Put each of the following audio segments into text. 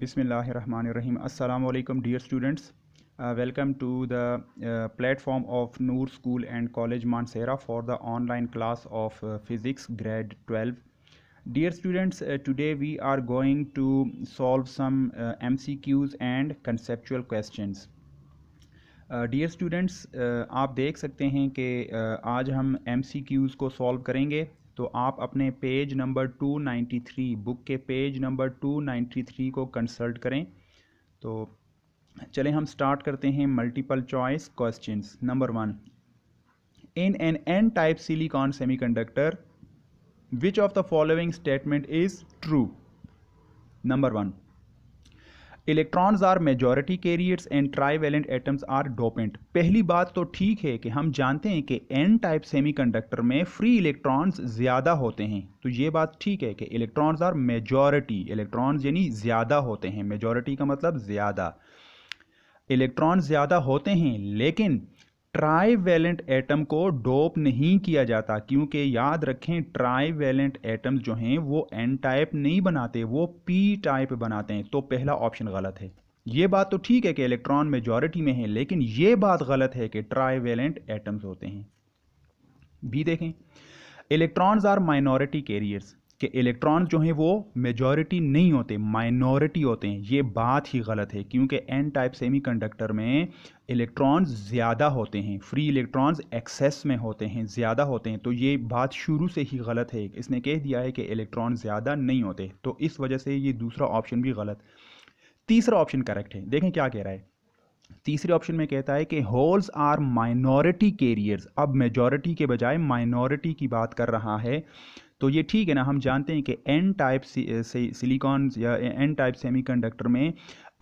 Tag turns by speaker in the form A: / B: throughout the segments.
A: बिसमीम् अल्लाम dear students welcome to the platform of Noor school and college Mansehra for the online class of physics grade twelve dear students today we are going to solve some M uh, MCQs uh, and dear students uh, uh, आप देख सकते हैं कि uh, आज हम M को solve करेंगे तो आप अपने पेज नंबर 293 बुक के पेज नंबर 293 को कंसल्ट करें तो चलें हम स्टार्ट करते हैं multiple choice questions number one in N N type silicon semiconductor which of the following statement is true number one electrons are majority carriers and trivalent atoms are dopant पहली बात तो ठीक है कि हम जानते हैं कि एन टाइप सेमीकंडक्टर में फ्री इलेक्ट्रॉन्स ज़्यादा होते हैं तो ये बात ठीक है कि इलेक्ट्रॉन्स आर मेजॉरिटी इलेक्ट्रॉन्स यानी ज़्यादा होते हैं मेजॉरिटी का मतलब ज़्यादा इलेक्ट्रॉन ज़्यादा होते हैं लेकिन ट्राईवेलेंट एटम को डोप नहीं किया जाता क्योंकि याद रखें ट्राईवेलेंट एटम्स जो हैं वो एन टाइप नहीं बनाते वो पी टाइप बनाते हैं तो पहला ऑप्शन गलत है ये बात तो ठीक है कि इलेक्ट्रॉन मेजॉरिटी में है लेकिन ये बात गलत है कि ट्राईवेलेंट एटम्स होते हैं भी देखें इलेक्ट्रॉन्स आर माइनॉरिटी कैरियर्स कि इलेक्ट्रॉन जो हैं वो मेजॉरिटी नहीं होते माइनॉरिटी होते हैं ये बात ही गलत है क्योंकि एन टाइप सेमीकंडक्टर में इलेक्ट्रॉन्स ज़्यादा होते हैं फ्री इलेक्ट्रॉन्स एक्सेस में होते हैं ज़्यादा होते हैं तो ये बात शुरू से ही गलत है इसने कह दिया है कि इलेक्ट्रॉन ज़्यादा नहीं होते तो इस वजह से ये दूसरा ऑप्शन भी गलत तीसरा ऑप्शन करेक्ट है देखें क्या कह रहा है तीसरे ऑप्शन में कहता है कि होल्स आर माइनॉरिटी कैरियर्स अब मेजॉरिटी के बजाय माइनॉरिटी की बात कर रहा है तो ये ठीक है ना हम जानते हैं कि एन टाइप सिलिकॉन या एन टाइप सेमीकंडक्टर में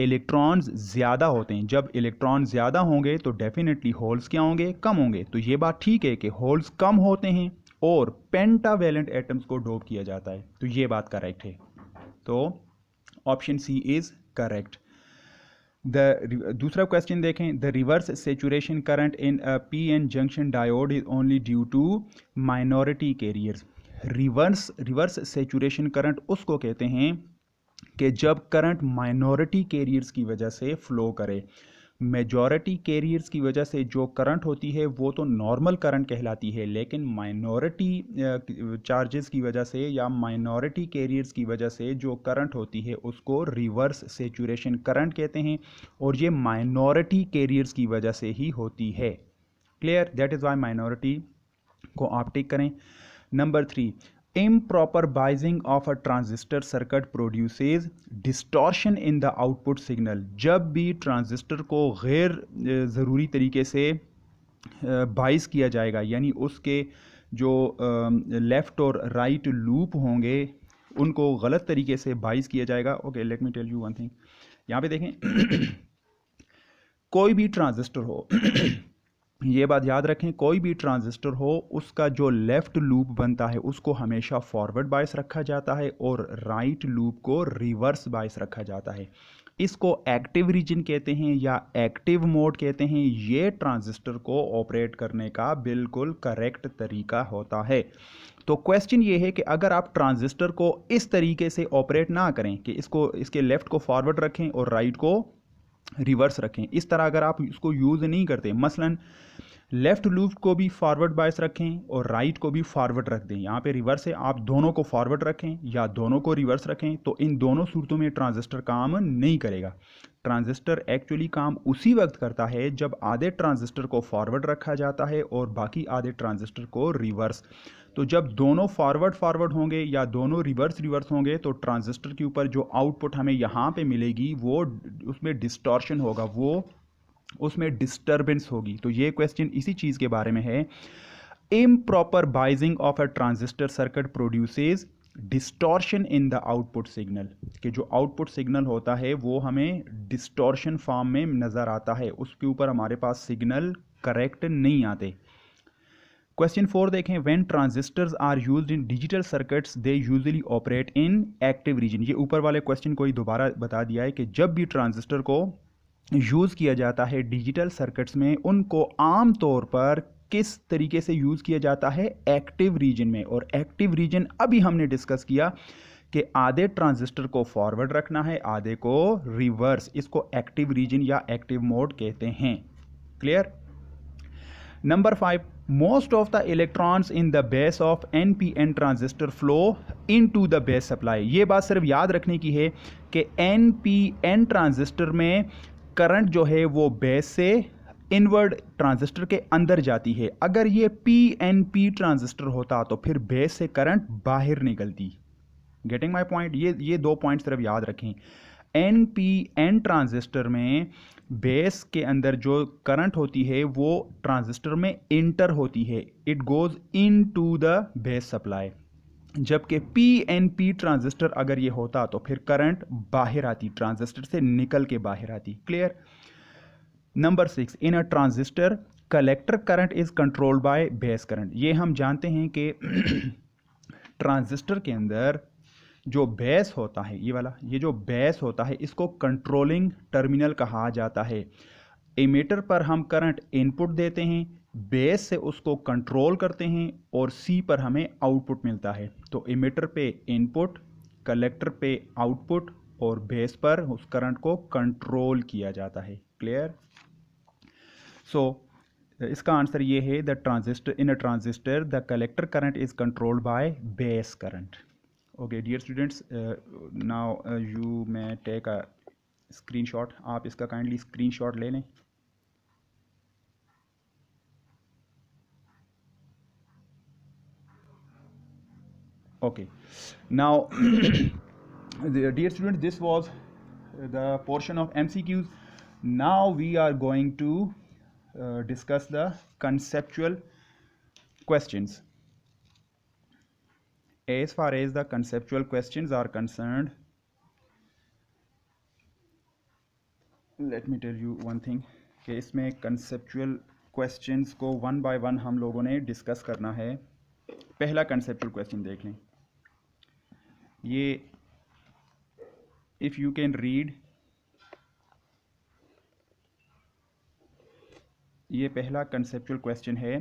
A: इलेक्ट्रॉन्स ज़्यादा होते हैं जब इलेक्ट्रॉन ज़्यादा होंगे तो डेफिनेटली होल्स क्या होंगे कम होंगे तो ये बात ठीक है कि होल्स कम होते हैं और पेंटावेलेंट एटम्स को डोप किया जाता है तो ये बात करेक्ट है तो option C is correct the दूसरा क्वेश्चन देखें the reverse saturation current in P N junction diode is only due to minority carriers reverse reverse saturation current उसको कहते हैं कि जब करंट माइनॉरिटी कैरियर्स की वजह से फ्लो करे मेजॉरिटी कैरियर्स की वजह से जो करंट होती है वो तो नॉर्मल करंट कहलाती है लेकिन माइनॉरिटी चार्जेस की वजह से या माइनॉरिटी कैरियर्स की वजह से जो करंट होती है उसको रिवर्स सेचुरेशन करंट कहते हैं और ये माइनॉरिटी कैरियर्स की वजह से ही होती है clear that is why minority को आप टेक करें number three improper biasing of a transistor circuit produces distortion in the output signal जब भी ट्रांजिस्टर को गैर ज़रूरी तरीके से बाइस किया जाएगा यानी उसके जो लेफ़्ट और राइट लूप होंगे उनको गलत तरीके से बाइस किया जाएगा okay let me tell you one thing यहाँ पे देखें कोई भी ट्रांजिस्टर हो ये बात याद रखें कोई भी ट्रांजिस्टर हो उसका जो लेफ़्ट लूप बनता है उसको हमेशा फॉरवर्ड बायस रखा जाता है और राइट लूप को रिवर्स बायस रखा जाता है इसको एक्टिव रीजन कहते हैं या एक्टिव मोड कहते हैं ये ट्रांजिस्टर को ऑपरेट करने का बिल्कुल करेक्ट तरीका होता है तो क्वेश्चन ये है कि अगर आप ट्रांजिस्टर को इस तरीके से ऑपरेट ना करें कि इसको इसके लेफ़्ट को फॉरवर्ड रखें और राइट right को रिवर्स रखें इस तरह अगर आप इसको यूज़ नहीं करते मसलन लेफ़्ट लूप को भी फॉरवर्ड बायस रखें और राइट right को भी फॉरवर्ड रख दें यहाँ पे रिवर्स है आप दोनों को फॉरवर्ड रखें या दोनों को रिवर्स रखें तो इन दोनों सूरतों में ट्रांजिस्टर काम नहीं करेगा ट्रांजिस्टर एक्चुअली काम उसी वक्त करता है जब आधे ट्रांजिस्टर को फॉरवर्ड रखा जाता है और बाकी आधे ट्रांजिस्टर को रिवर्स तो जब दोनों फॉरवर्ड फॉरवर्ड होंगे या दोनों रिवर्स रिवर्स होंगे तो ट्रांजिस्टर के ऊपर जो आउटपुट हमें यहाँ पे मिलेगी वो उसमें डिस्टॉर्शन होगा वो उसमें डिस्टर्बेंस होगी तो ये क्वेश्चन इसी चीज़ के बारे में है improper biasing of a transistor circuit produces distortion in the output signal कि जो आउटपुट सिग्नल होता है वो हमें डिस्टॉर्शन फॉर्म में नज़र आता है उसके ऊपर हमारे पास सिग्नल करेक्ट नहीं आते क्वेश्चन फोर देखें when transistors are used in digital circuits they usually operate in active region ये ऊपर वाले क्वेश्चन को ही दोबारा बता दिया है कि जब भी ट्रांजिस्टर को यूज़ किया जाता है डिजिटल सर्किट्स में उनको आम तौर पर किस तरीके से यूज़ किया जाता है एक्टिव रीजन में और एक्टिव रीजन अभी हमने डिस्कस किया कि आधे ट्रांजिस्टर को फॉरवर्ड रखना है आधे को रिवर्स इसको एक्टिव रीजन या एक्टिव मोड कहते हैं clear number five most of the electrons in the base of NPN transistor flow into the base supply ये बात सिर्फ याद रखने की है कि NPN ट्रांजिस्टर में करंट जो है वो बेस से इनवर्ड ट्रांजिस्टर के अंदर जाती है अगर ये पी एन पी ट्रांजिस्टर होता तो फिर बेस से करंट बाहर निकलती गेटिंग माई पॉइंट ये ये दो पॉइंट सिर्फ याद रखें एन पी एन ट्रांजिस्टर में बेस के अंदर जो करंट होती है वो ट्रांजिस्टर में इंटर होती है it goes into the base supply जबकि पी एन पी ट्रांजिस्टर अगर ये होता तो फिर करंट बाहर आती ट्रांजिस्टर से निकल के बाहर आती clear number six in a transistor collector current is controlled by base current ये हम जानते हैं कि ट्रांजिस्टर के अंदर जो बेस होता है ये वाला ये जो बेस होता है इसको कंट्रोलिंग टर्मिनल कहा जाता है एमीटर पर हम करंट इनपुट देते हैं बेस से उसको कंट्रोल करते हैं और सी पर हमें आउटपुट मिलता है तो एमीटर पे इनपुट कलेक्टर पे आउटपुट और बेस पर उस करंट को कंट्रोल किया जाता है क्लियर सो so, इसका आंसर ये है the transistor in a transistor the collector current is controlled by base current okay dear students now you may take a screenshot आप इसका काइंडली स्क्रीनशॉट ले लें okay now dear students this was the portion of mcqs now we are going to uh, discuss the conceptual questions as far as the conceptual question are concern let me tell you one thing कि इसमें conceptual question को one by one हम लोगों ने discuss करना है पहला conceptual question देख लें ये इफ़ यू कैन रीड ये पहला कंसेप्चुअल क्वेश्चन है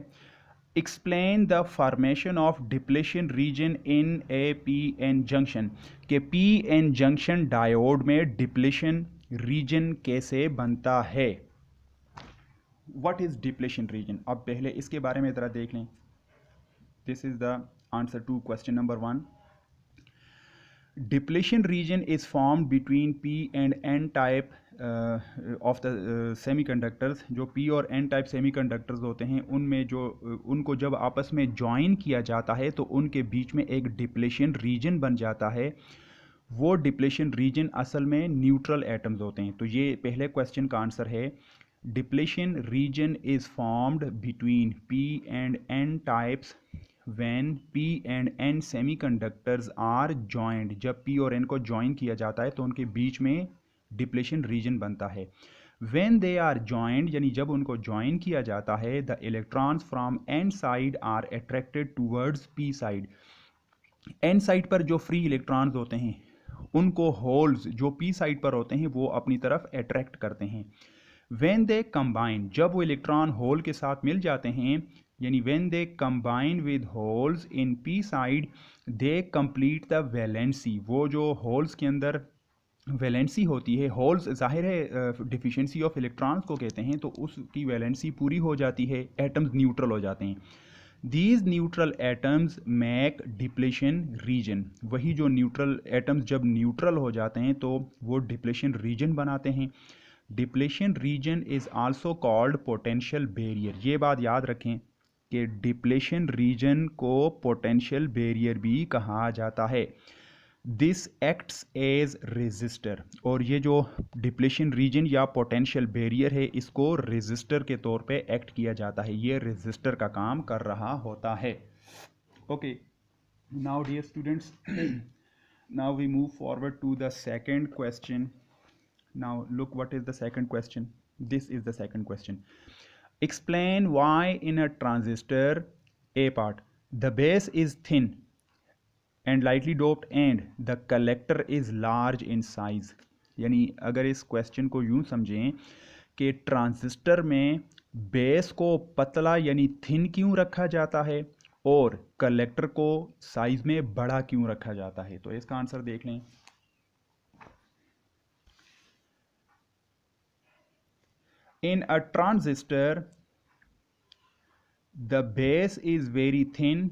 A: explain the formation of depletion region in a P N junction के पी एन जंक्शन डायोड में डिप्लेशन रीजन कैसे बनता है वट इज़ डिप्लेशन रीजन अब पहले इसके बारे में ज़रा देख लें this is the answer to question number one depletion region is form between P and N type of the semiconductors जो पी और एन टाइप सेमीकंडक्टर्स होते हैं उनमें जो उनको जब आपस में जॉइन किया जाता है तो उनके बीच में एक डिप्लेशन रीजन बन जाता है वो डिप्लेशन रीजन असल में न्यूट्रल एटम्स होते हैं तो ये पहले क्वेश्चन का आंसर है depletion region is formed between P and N types P and N semiconductors are joined जब पी और एन को जॉइन किया जाता है तो उनके बीच में डिप्लेशन रीजन बनता है वेन दे आर ज्वाइंट यानी जब उनको ज्वाइन किया जाता है the electrons from N side are attracted towards P side N side पर जो फ्री इलेक्ट्रॉन्स होते हैं उनको होल्स जो पी साइड पर होते हैं वो अपनी तरफ अट्रैक्ट करते हैं वेन दे कम्बाइन जब वो इलेक्ट्रॉन होल के साथ मिल जाते हैं यानी when they combine with holes in P side they complete the valency वो जो होल्स के अंदर वैलेंसी होती है होल्स जाहिर है डिफिशेंसी ऑफ इलेक्ट्रॉन्स को कहते हैं तो उसकी वैलेंसी पूरी हो जाती है एटम्स न्यूट्रल हो जाते हैं these neutral atoms make depletion region वही जो न्यूट्रल एटम्स जब न्यूट्रल हो जाते हैं तो वो डिप्लेशन रीजन बनाते हैं depletion region is also called potential barrier ये बात याद रखें कि डिप्लेशन रीजन को पोटेंशियल बेरियर भी कहा जाता है दिस एक्ट्स एज रेजिस्टर और ये जो डिप्लेशन रीजन या पोटेंशियल बेरियर है इसको रेजिस्टर के तौर पे एक्ट किया जाता है ये रेजिस्टर का काम कर रहा होता है okay now dear students now we move forward to the second question now look what is the second question this is the second question explain why in a transistor a part the base is thin and lightly doped and the collector is large in size यानी अगर इस question को यूँ समझें कि transistor में base को पतला यानी थिन क्यों रखा जाता है और कलेक्टर को साइज़ में बड़ा क्यों रखा जाता है तो इसका आंसर देख लें in a transistor the base is very thin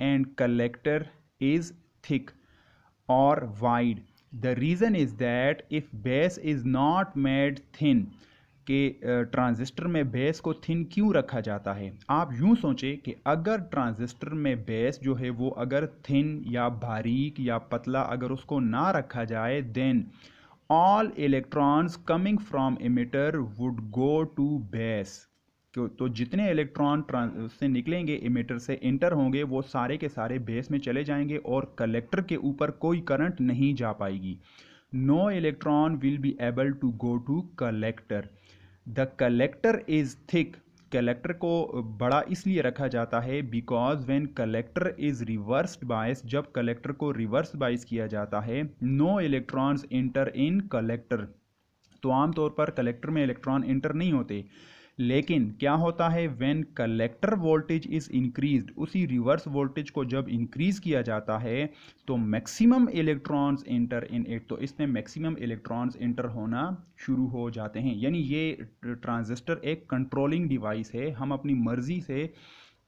A: and collector is thick और wide the reason is that if base is not made thin के ट्रांजिस्टर में बेस को थिन क्यों रखा जाता है आप यूँ सोचें कि अगर ट्रांजिस्टर में बेस जो है वो अगर थिन या बारीक या पतला अगर उसको ना रखा जाए then all electrons coming from emitter would go to base तो, तो जितने इलेक्ट्रॉन से निकलेंगे इमेटर से इंटर होंगे वो सारे के सारे बेस में चले जाएंगे और कलेक्टर के ऊपर कोई करंट नहीं जा पाएगी no electron will be able to go to collector the collector is thick collector को बड़ा इसलिए रखा जाता है because when collector is reversed bias जब कलेक्टर को रिवर्स बायस किया जाता है no electrons enter in collector तो आमतौर पर कलेक्टर में इलेक्ट्रॉन इंटर नहीं होते लेकिन क्या होता है when collector voltage is increase उसी रिवर्स वोल्टेज को जब इंक्रीज़ किया जाता है तो maximum electrons enter in it तो इसमें मैक्सिमम इलेक्ट्रॉन्स इंटर होना शुरू हो जाते हैं यानी ये ट्रांजिस्टर एक कंट्रोलिंग डिवाइस है हम अपनी मर्ज़ी से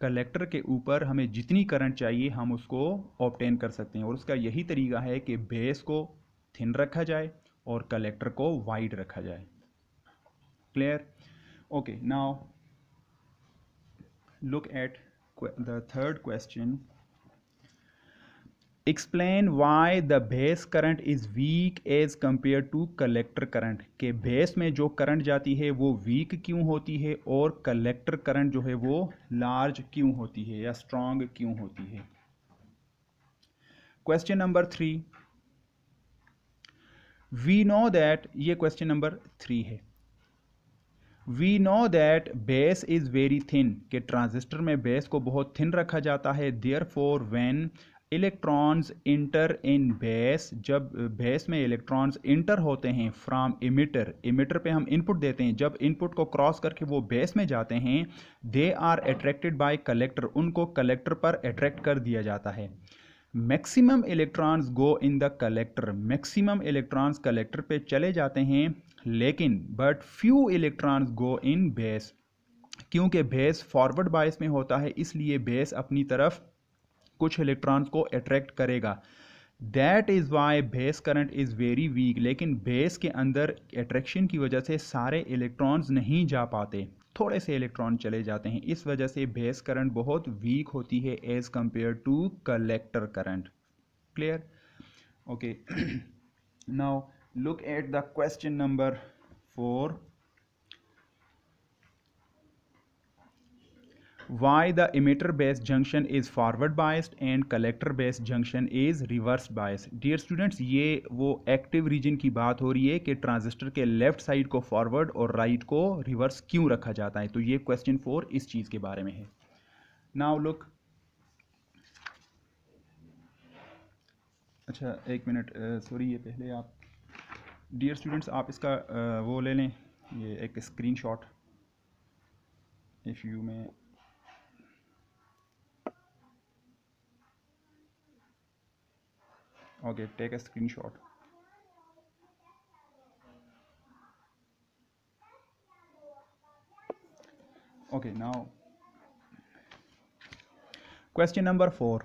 A: कलेक्टर के ऊपर हमें जितनी करंट चाहिए हम उसको ऑप्टेन कर सकते हैं और उसका यही तरीका है कि बेस को थिन रखा जाए और कलेक्टर को वाइड रखा जाए clear okay now look at the third question explain why the base current is weak as compared to collector current के बेस में जो करंट जाती है वो वीक क्यों होती है और कलेक्टर करंट जो है वो लार्ज क्यों होती है या स्ट्रांग क्यों होती है question number three we know that ये क्वेश्चन नंबर थ्री है we know that base is very thin कि ट्रांजिस्टर में बेस को बहुत थिन रखा जाता है therefore when electrons enter in base जब बेस में इलेक्ट्रॉन्स इंटर होते हैं फ्राम इमिटर इमिटर पे हम इनपुट देते हैं जब इनपुट को क्रॉस करके वो बेस में जाते हैं they are attracted by collector उनको कलेक्टर पर अट्रैक्ट कर दिया जाता है maximum electrons go in the collector maximum electrons collector पे चले जाते हैं लेकिन but few electrons go in base क्योंकि बेस फॉरवर्ड बायस में होता है इसलिए बेस अपनी तरफ कुछ इलेक्ट्रॉन्स को अट्रैक्ट करेगा that is why base current is very weak लेकिन बेस के अंदर अट्रैक्शन की वजह से सारे इलेक्ट्रॉन्स नहीं जा पाते थोड़े से इलेक्ट्रॉन चले जाते हैं इस वजह से बेस करंट बहुत वीक होती है as compare to collector current clear okay now look at the question number 4 why the emitter based junction is forward biased and collector based junction is reverse biased dear students ye wo active region ki baat ho rahi hai ki transistor ke left side ko forward aur right ko reverse क्यों rakha jata hai to ye question 4 is cheez ke bare mein hai now look अच्छा एक minute sorry ये पहले आप dear students आप इसका वो ले लें ये एक screen shot if you may okay take a screen shot okay now question number four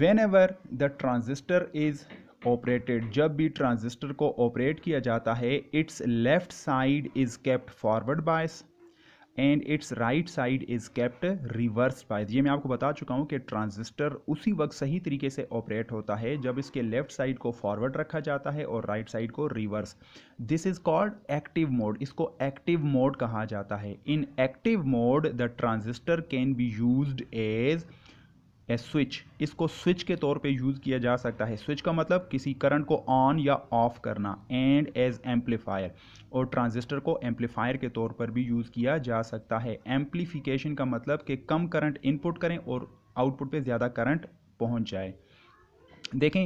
A: whenever the transistor is operated जब भी ट्रांजिस्टर को ऑपरेट किया जाता है its left side is kept forward bias and its right side is kept reverse bias ये मैं आपको बता चुका हूँ कि ट्रांजिस्टर उसी वक्त सही तरीके से ऑपरेट होता है जब इसके लेफ्ट साइड को फॉरवर्ड रखा जाता है और राइट right साइड को reverse this is called active mode इसको एक्टिव मोड कहा जाता है in active mode the transistor can be use as a switch इसको स्विच के तौर पे यूज़ किया जा सकता है स्विच का मतलब किसी करंट को ऑन या ऑफ करना एंड एज एम्पलीफायर और ट्रांजिस्टर को एम्पलीफायर के तौर पर भी यूज़ किया जा सकता है एम्पलीफिकेशन का मतलब कि कम करंट इनपुट करें और आउटपुट पे ज़्यादा करंट पहुंच जाए देखें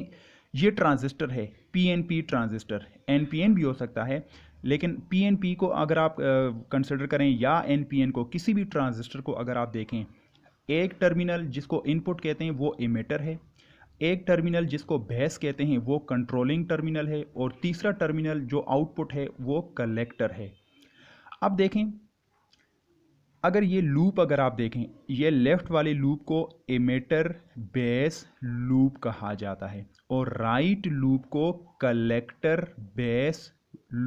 A: ये ट्रांजिस्टर है पीएनपी ट्रांजिस्टर एनपीएन भी हो सकता है लेकिन पीएनपी को अगर आप कंसिडर करें या एनपीएन को किसी भी ट्रांजिस्टर को अगर आप देखें एक टर्मिनल जिसको इनपुट कहते हैं वो इमेटर है एक टर्मिनल जिसको भैंस कहते हैं वो कंट्रोलिंग टर्मिनल है और तीसरा टर्मिनल जो आउटपुट है वो कलेक्टर है अब देखें अगर ये लूप अगर आप देखें ये लेफ़्ट वाले लूप को एमेटर बेस लूप कहा जाता है और राइट लूप को कलेक्टर बेस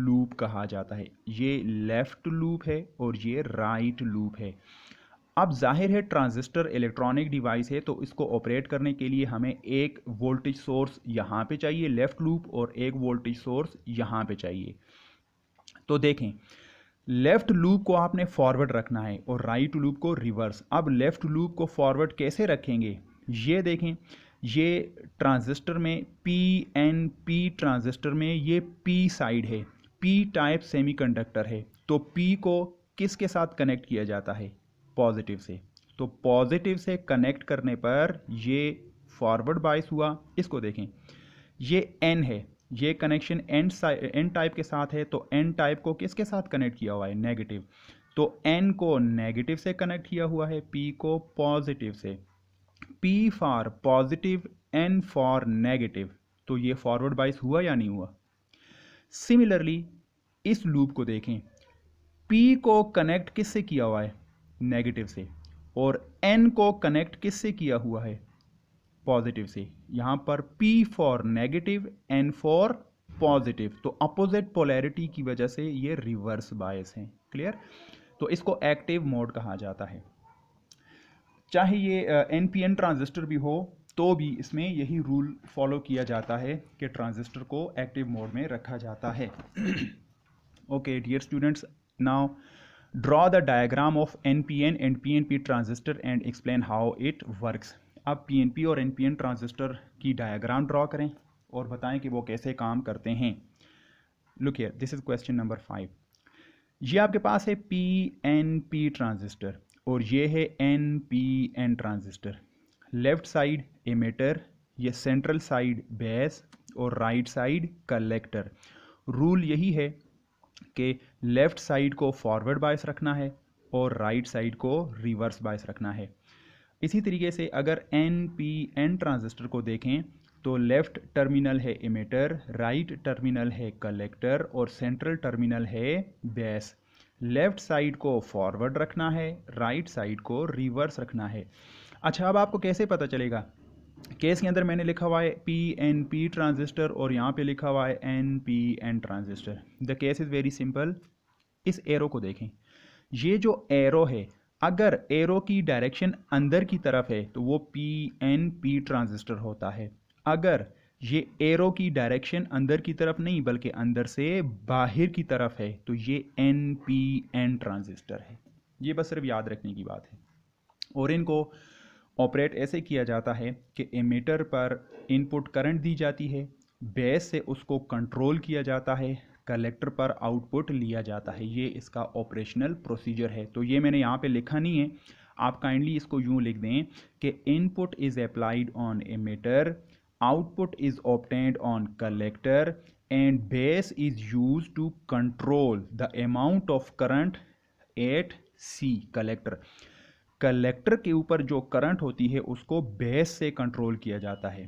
A: लूप कहा जाता है ये लेफ़्ट लूप है और ये राइट लूप है अब जाहिर है ट्रांजिस्टर इलेक्ट्रॉनिक डिवाइस है तो इसको ऑपरेट करने के लिए हमें एक वोल्टेज सोर्स यहाँ पे चाहिए लेफ़्ट लूप और एक वोल्टेज सोर्स यहाँ पे चाहिए तो देखें लेफ़्ट लूप को आपने फॉरवर्ड रखना है और राइट लूप को रिवर्स अब लेफ़्ट लूप को फॉरवर्ड कैसे रखेंगे ये देखें ये ट्रांजिस्टर में पी एन पी ट्रांजिस्टर में ये पी साइड है पी टाइप सेमीकंडक्टर है तो पी को किसके साथ कनेक्ट किया जाता है पॉजिटिव से तो पॉजिटिव से कनेक्ट करने पर ये फॉरवर्ड बाइस हुआ इसको देखें ये एन है ये कनेक्शन एंड एन टाइप के साथ है तो एन टाइप को किसके साथ कनेक्ट किया हुआ है नेगेटिव तो एन को नेगेटिव से कनेक्ट किया हुआ है पी को पॉजिटिव से P for positive N for negative तो ये फॉरवर्ड बाइस हुआ या नहीं हुआ सिमिलरली इस लूप को देखें पी को कनेक्ट किससे किया हुआ है नेगेटिव से और एन को कनेक्ट किससे किया हुआ है पॉजिटिव से यहां पर P for negative N for positive तो अपोजिट पोलैरिटी की वजह से ये रिवर्स बायस हैं क्लियर तो इसको एक्टिव मोड कहा जाता है चाहे ये एन पी एन ट्रांजिस्टर भी हो तो भी इसमें यही रूल फॉलो किया जाता है कि ट्रांजिस्टर को एक्टिव मोड में रखा जाता है okay dear students now draw the diagram of N P N and P N P transistor and explain how it works आप पी एन पी और एन पी एन ट्रांजिस्टर की diagram draw करें और बताएं कि वो कैसे काम करते हैं look here this is question number five ये आपके पास है पी एन पी ट्रांजिस्टर और ये है N P N transistor left side emitter ये सेंट्रल साइड बेस और राइट साइड कलेक्टर रूल यही है कि लेफ़्ट साइड को फॉरवर्ड बायस रखना है और राइट right साइड को रिवर्स बायस रखना है इसी तरीके से अगर एन पी एन ट्रांजिस्टर को देखें तो लेफ़्ट टर्मिनल है इमेटर राइट टर्मिनल है कलेक्टर और सेंट्रल टर्मिनल है बेस लेफ़्ट साइड को फॉरवर्ड रखना है राइट right साइड को रिवर्स रखना है अच्छा अब आपको कैसे पता चलेगा केस के अंदर मैंने लिखा हुआ है पी एन पी ट्रांजिस्टर और यहाँ पे लिखा हुआ है N P N transistor the case is very simple इस एरो को देखें ये जो एरो है अगर एरो की डायरेक्शन अंदर की तरफ है तो वो पी एन पी ट्रांजिस्टर होता है अगर ये एरो की डायरेक्शन अंदर की तरफ नहीं बल्कि अंदर से बाहर की तरफ है तो ये एन पी एन ट्रांजिस्टर है ये बस सिर्फ याद रखने की बात है और इनको ऑपरेट ऐसे किया जाता है कि एमीटर पर इनपुट करंट दी जाती है बेस से उसको कंट्रोल किया जाता है कलेक्टर पर आउटपुट लिया जाता है ये इसका ऑपरेशनल प्रोसीजर है तो ये मैंने यहाँ पे लिखा नहीं है आप काइंडली इसको यूँ लिख दें कि input is applied on emitter output is obtained on collector and base is use to control the amount of current at C collector collector के ऊपर जो करंट होती है उसको बेस से कंट्रोल किया जाता है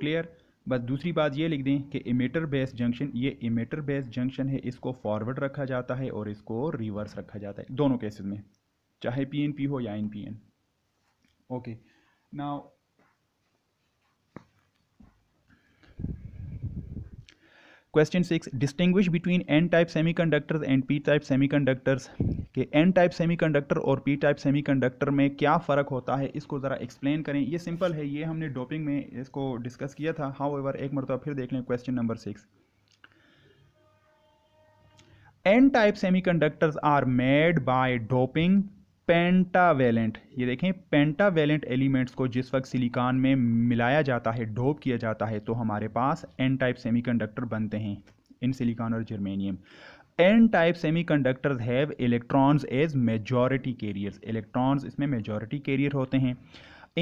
A: क्लियर बस दूसरी बात ये लिख दें कि इमेटर बेस जंक्शन ये इमेटर बेस जंक्शन है इसको फॉरवर्ड रखा जाता है और इसको रिवर्स रखा जाता है दोनों केसेस में चाहे पीएनपी हो या NPN okay now question six distinguish between N type semiconductors and P type semiconductors के एन टाइप सेमीकंडक्टर और पी टाइप सेमीकंडक्टर में क्या फ़र्क होता है इसको ज़रा एक्सप्लेन करें ये सिंपल है ये हमने डोपिंग में इसको डिस्कस किया था हाउ एवर एक मरतबा फिर देख लें question number six N type semiconductors are made by doping pentavalent ये देखें पेंटावेलेंट एलिमेंट्स को जिस वक्त सिलिकॉन में मिलाया जाता है डोप किया जाता है तो हमारे पास एन टाइप सेमीकंडक्टर बनते हैं इन सिलिकॉन और germanium N type semiconductors have electrons as majority carriers electrons इसमें मेजॉरिटी कैरियर होते हैं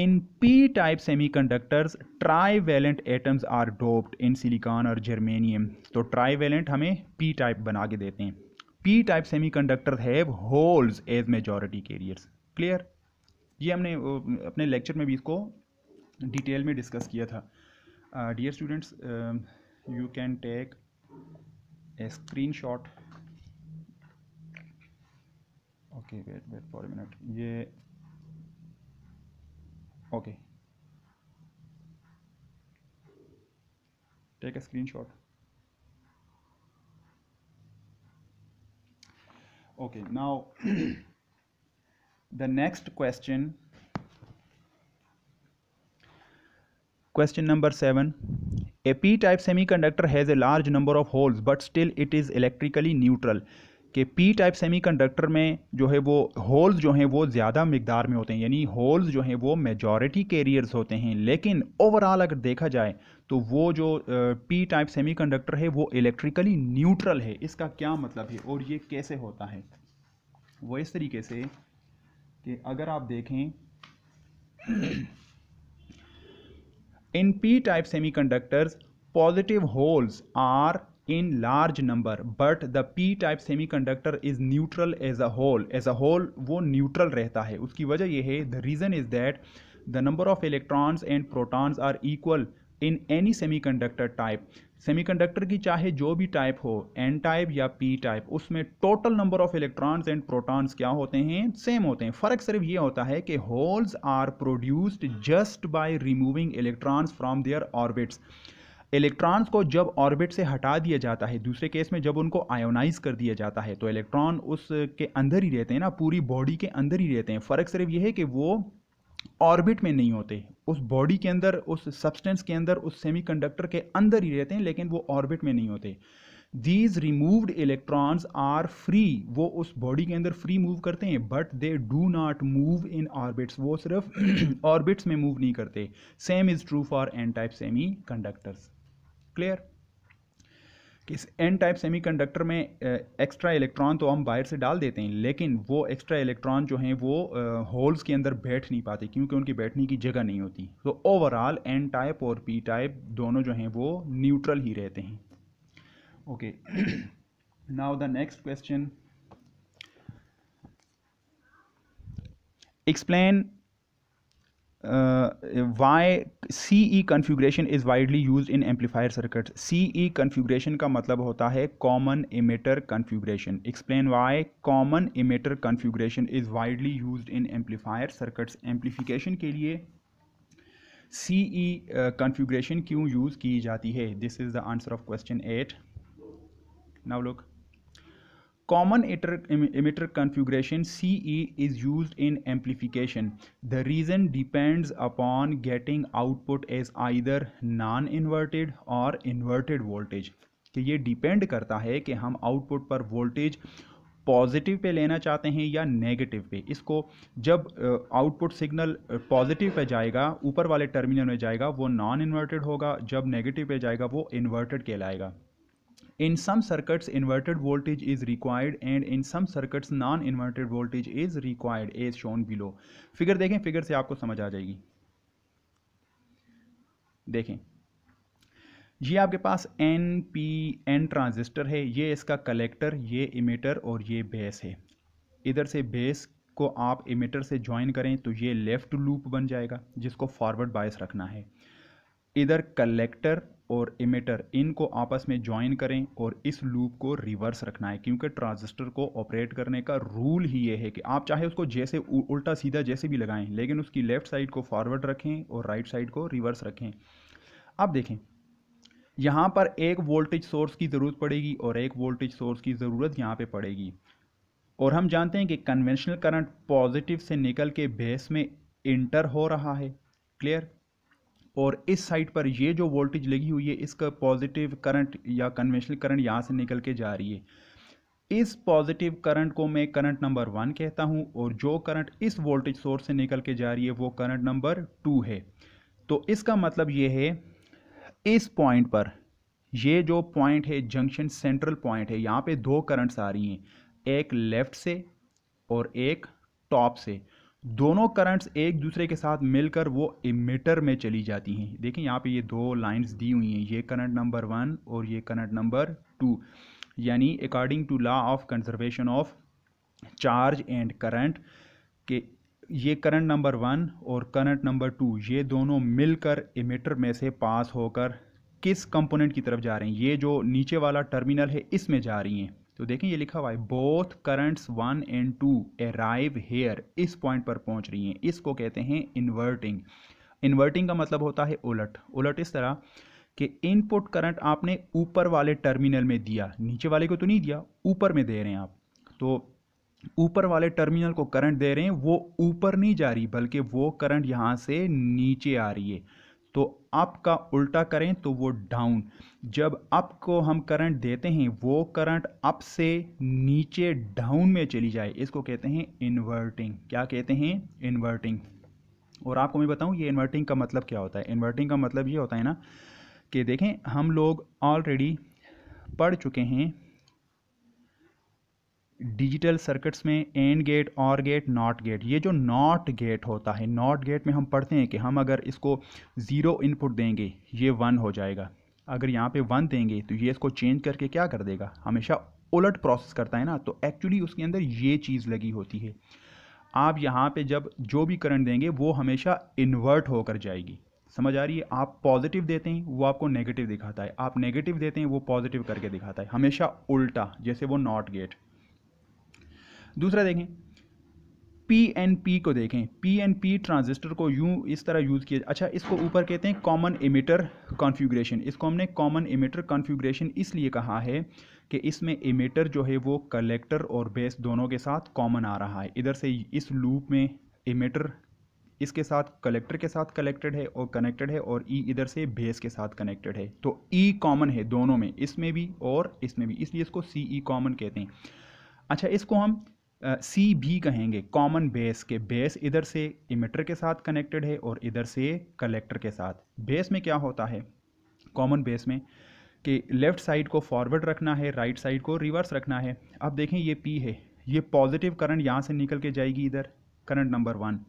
A: in P type semiconductors trivalent atoms are doped in silicon और जर्मेनियम तो ट्राईवेलेंट हमें P type बना के देते हैं P type semiconductor have holes as majority carriers clear ये हमने अपने लेक्चर में भी इसको डिटेल में डिस्कस किया था dear students you can take a screen shot okay wait wait for minute ये okay take a screen shot okay now the next question question number 7 a p type semiconductor has a large number of holes but still it is electrically neutral कि P type semiconductor में जो है वो holes जो हैं वो ज़्यादा मकदार में होते हैं यानी होल्स जो हैं वो मेजॉरिटी कैरियर्स होते हैं लेकिन ओवरऑल अगर देखा जाए तो वो जो पी टाइप सेमीकंडक्टर है वो इलेक्ट्रिकली न्यूट्रल है इसका क्या मतलब है और ये कैसे होता है वो इस तरीके से कि अगर आप देखें in P type semi positive holes are in large number but the P type semiconductor is neutral as a hole as a hole वो न्यूट्रल रहता है उसकी वजह यह है the reason is that the number of electrons and protons are equal in any semiconductor type semiconductor की चाहे जो भी टाइप हो एन टाइप या पी टाइप उसमें total number of electrons and protons क्या होते हैं सेम होते हैं फ़र्क सिर्फ ये होता है कि holes are produced just by removing electrons from their orbits electrons को जब ऑर्बिट से हटा दिया जाता है दूसरे केस में जब उनको आयोनाइज कर दिया जाता है तो इलेक्ट्रॉन उसके अंदर ही रहते हैं ना पूरी बॉडी के अंदर ही रहते हैं फ़र्क सिर्फ ये है कि वो ऑर्बिट में नहीं होते उस बॉडी के अंदर उस सब्सटेंस के अंदर उस सेमीकंडक्टर के अंदर ही रहते हैं लेकिन वो ऑर्बिट में नहीं होते these removed electrons are free वो उस बॉडी के अंदर फ्री मूव करते हैं but they do not move in orbits वो सिर्फ ऑर्बिट्स में मूव नहीं करते same is true for N type semiconductors clear कि इस एन टाइप सेमीकंडक्टर में एक्स्ट्रा इलेक्ट्रॉन तो हम बाहर से डाल देते हैं लेकिन वो एक्स्ट्रा इलेक्ट्रॉन जो हैं वो होल्स के अंदर बैठ नहीं पाते क्योंकि उनकी बैठने की जगह नहीं होती तो ओवरऑल एन टाइप और पी टाइप दोनों जो हैं वो न्यूट्रल ही रहते हैं okay now the next question explain uh, why CE configuration is widely used in amplifier circuits. CE configuration का मतलब होता है common emitter configuration. Explain why common emitter configuration is widely used in amplifier circuits. Amplification के लिए CE uh, configuration क्यों use की जाती है This is the answer of question eight Now look. Common emitter emitter configuration C E is use in amplification the reason depends upon getting output as either non inverted और inverted voltage कि ये depend करता है कि हम output पर voltage positive pay लेना चाहते हैं या नेगेटिव पे इसको जब आउटपुट सिग्नल पॉजिटिव पे जाएगा ऊपर वाले टर्मिनल में जाएगा वो नॉन इन्वर्टेड होगा जब नेगेटिव पे जाएगा वो इन्वर्टेड कहलाएगा In some circuits inverted voltage is required and in some circuits non-inverted voltage is required as shown below. Figure देखें फिगर से आपको समझ आ जाएगी देखें ये आपके पास एन पी एन ट्रांजिस्टर है ये इसका कलेक्टर ये इमेटर और ये बेस है इधर से बेस को आप इमेटर से ज्वाइन करें तो ये लेफ़्ट लूप बन जाएगा जिसको फॉरवर्ड बायस रखना है इधर कलेक्टर और इमिटर इनको आपस में ज्वाइन करें और इस लूप को रिवर्स रखना है क्योंकि ट्रांजिस्टर को ऑपरेट करने का रूल ही ये है कि आप चाहे उसको जैसे उल्टा सीधा जैसे भी लगाएं लेकिन उसकी लेफ़्ट साइड को फॉरवर्ड रखें और राइट साइड को रिवर्स रखें अब देखें यहाँ पर एक वोल्टेज सोर्स की ज़रूरत पड़ेगी और एक वोल्टेज सोर्स की ज़रूरत यहाँ पर पड़ेगी और हम जानते हैं कि कन्वेंशनल करंट पॉजिटिव से निकल के बेस में इंटर हो रहा है क्लियर और इस साइड पर ये जो वोल्टेज लगी हुई है इसका पॉजिटिव करंट या कन्वेंशनल करंट यहाँ से निकल के जा रही है इस पॉजिटिव करंट को मैं करंट नंबर वन कहता हूँ और जो करंट इस वोल्टेज सोर्स से निकल के जा रही है वो करंट नंबर टू है तो इसका मतलब ये है इस पॉइंट पर ये जो पॉइंट है जंक्शन सेंट्रल पॉइंट है यहाँ पे दो करंट्स आ रही हैं एक लेफ़्ट से और एक टॉप से दोनों करंट्स एक दूसरे के साथ मिलकर वो इमीटर में चली जाती हैं देखें यहाँ पे ये दो लाइंस दी हुई हैं ये करंट नंबर वन और ये करंट नंबर टू यानी according to law of conservation of charge and current के ये करंट नंबर वन और करंट नंबर टू ये दोनों मिलकर इमीटर में से पास होकर किस कंपोनेंट की तरफ जा रहे हैं ये जो नीचे वाला टर्मिनल है इसमें जा रही हैं तो देखें ये लिखा हुआ है both currents one and two arrive here इस पॉइंट पर पहुंच रही हैं इसको कहते हैं इन्वर्टिंग इन्वर्टिंग का मतलब होता है उलट उलट इस तरह कि इनपुट करंट आपने ऊपर वाले टर्मिनल में दिया नीचे वाले को तो नहीं दिया ऊपर में दे रहे हैं आप तो ऊपर वाले टर्मिनल को करंट दे रहे हैं वो ऊपर नहीं जा रही बल्कि वो करंट यहाँ से नीचे आ रही है तो अप का उल्टा करें तो वो डाउन जब अप को हम करंट देते हैं वो करंट अप से नीचे डाउन में चली जाए इसको कहते हैं इन्वर्टिंग क्या कहते हैं इन्वर्टिंग और आपको मैं बताऊं ये इन्वर्टिंग का मतलब क्या होता है इन्वर्टिंग का मतलब ये होता है ना कि देखें हम लोग ऑलरेडी पढ़ चुके हैं डिजिटल सर्किट्स में AND gate or gate not gate ये जो नॉट गेट होता है नॉट गेट में हम पढ़ते हैं कि हम अगर इसको ज़ीरो इनपुट देंगे ये वन हो जाएगा अगर यहाँ पे वन देंगे तो ये इसको चेंज करके क्या कर देगा हमेशा उलट प्रोसेस करता है ना तो एक्चुअली उसके अंदर ये चीज़ लगी होती है आप यहाँ पे जब जो भी करंट देंगे वो हमेशा इन्वर्ट होकर जाएगी समझ आ रही है आप पॉजिटिव देते हैं वो आपको नेगेटिव दिखाता है आप नेगेटिव देते हैं वो पॉजिटिव करके दिखाता है हमेशा उल्टा जैसे वो नॉट गेट दूसरा देखें पी एन पी को देखें पी एन पी ट्रांजिस्टर को यूँ इस तरह यूज़ किया अच्छा इसको ऊपर कहते हैं कॉमन इमिटर कॉन्फ़िगरेशन इसको हमने कॉमन इमिटर कॉन्फ़िगरेशन इसलिए कहा है कि इसमें इमिटर जो है वो कलेक्टर और बेस दोनों के साथ कॉमन आ रहा है इधर से इस लूप में इमिटर इसके साथ कलेक्टर के साथ कलेक्टेड है और कनेक्टेड है और ई e इधर से बेस के साथ कनेक्टेड है तो ई e कॉमन है दोनों में इसमें भी और इसमें भी इसलिए इसको सी ई कॉमन कहते हैं अच्छा इसको हम सी भी कहेंगे कॉमन बेस के बेस इधर से इमिटर के साथ कनेक्टेड है और इधर से कलेक्टर के साथ बेस में क्या होता है कॉमन बेस में कि लेफ़्ट साइड को फॉरवर्ड रखना है राइट right साइड को रिवर्स रखना है अब देखें ये पी है ये पॉजिटिव करंट यहाँ से निकल के जाएगी इधर करंट नंबर वन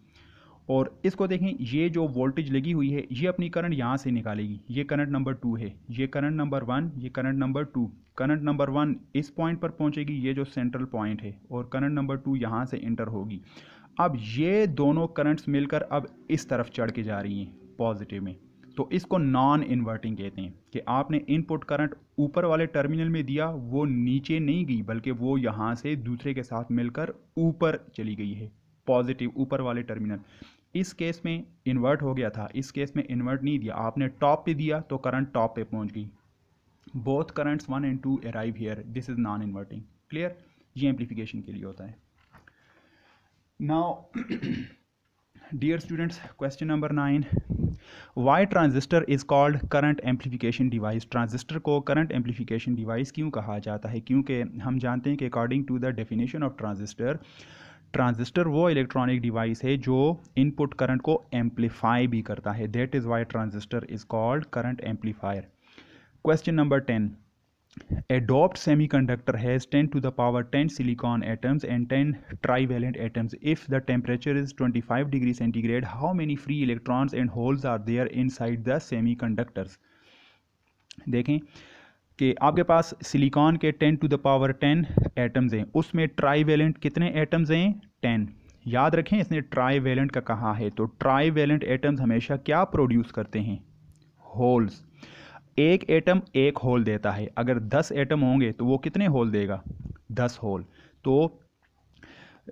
A: और इसको देखें ये जो वोल्टेज लगी हुई है ये अपनी करंट यहाँ से निकालेगी ये करंट नंबर टू है ये करंट नंबर वन ये current number two current number one इस पॉइंट पर पहुँचेगी ये जो सेंट्रल पॉइंट है और करंट नंबर टू यहाँ से इंटर होगी अब ये दोनों करंट्स मिलकर अब इस तरफ चढ़ के जा रही हैं पॉजिटिव में तो इसको नॉन इन्वर्टिंग कहते हैं कि आपने इनपुट करंट ऊपर वाले टर्मिनल में दिया वो नीचे नहीं गई बल्कि वो यहाँ से दूसरे के साथ मिलकर ऊपर चली गई है पॉजिटिव ऊपर वाले टर्मिनल इस केस में इन्वर्ट हो गया था इस केस में इन्वर्ट नहीं दिया आपने टॉप पे दिया तो करंट टॉप पे पहुंच गई both currents one and two arrive here this is non inverting clear ये एम्पलीफिकेशन के लिए होता है now dear students question number nine why transistor is called current amplification device transistor को करंट एम्पलीफिकेशन डिवाइस क्यों कहा जाता है क्योंकि हम जानते हैं कि according to the definition of transistor transistor वो इलेक्ट्रॉनिक डिवाइस है जो इनपुट करंट को एम्पलीफाई भी करता है that is Y transistor is called current amplifier question number ten a doped semiconductor has ten to the power ten silicon atoms and ten tri trivalent atoms if the temperature is twenty five degree centigrade how many free electrons and holes are there inside the semiconductors देखें कि आपके पास silicon के ten to the power ten atoms हैं उसमें trivalent कितने atoms हैं ten याद रखें इसने ट्राईवेलेंट का कहा है तो ट्राईवेलेंट एटम्स हमेशा क्या प्रोड्यूस करते हैं होल्स एक एटम एक होल देता है अगर दस एटम होंगे तो वो कितने होल देगा दस होल तो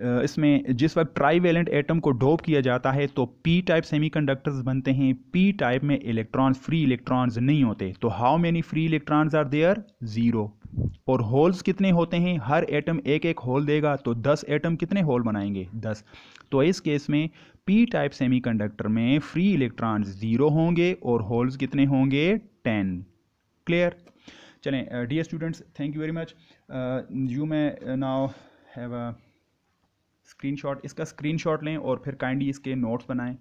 A: इसमें जिस वक्त ट्राईवेलेंट एटम को डोप किया जाता है तो पी टाइप सेमीकंडक्टर्स बनते हैं पी टाइप में इलेक्ट्रॉन्स फ्री इलेक्ट्रॉन्स नहीं होते तो how many free electrons are there zero और होल्स कितने होते हैं हर एटम एक एक होल देगा तो दस एटम कितने होल बनाएंगे दस तो इस केस में पी टाइप सेमीकंडक्टर में फ्री इलेक्ट्रॉन्स ज़ीरो होंगे और होल्स कितने होंगे टेन क्लियर चलें dear students thank you very much you may now have a screenshot इसका स्क्रीनशॉट लें और फिर काइंडली इसके नोट्स बनाएं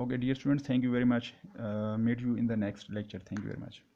A: okay dear students thank you very much meet you in the next lecture thank you very much